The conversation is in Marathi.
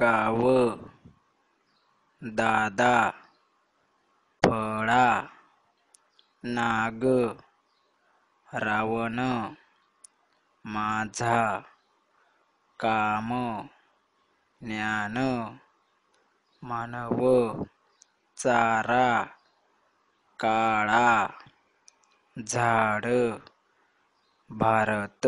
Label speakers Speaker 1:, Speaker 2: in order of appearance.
Speaker 1: गाव दादा फळा नाग रावण माझा काम ज्ञान मानव चारा काळा झाड भारत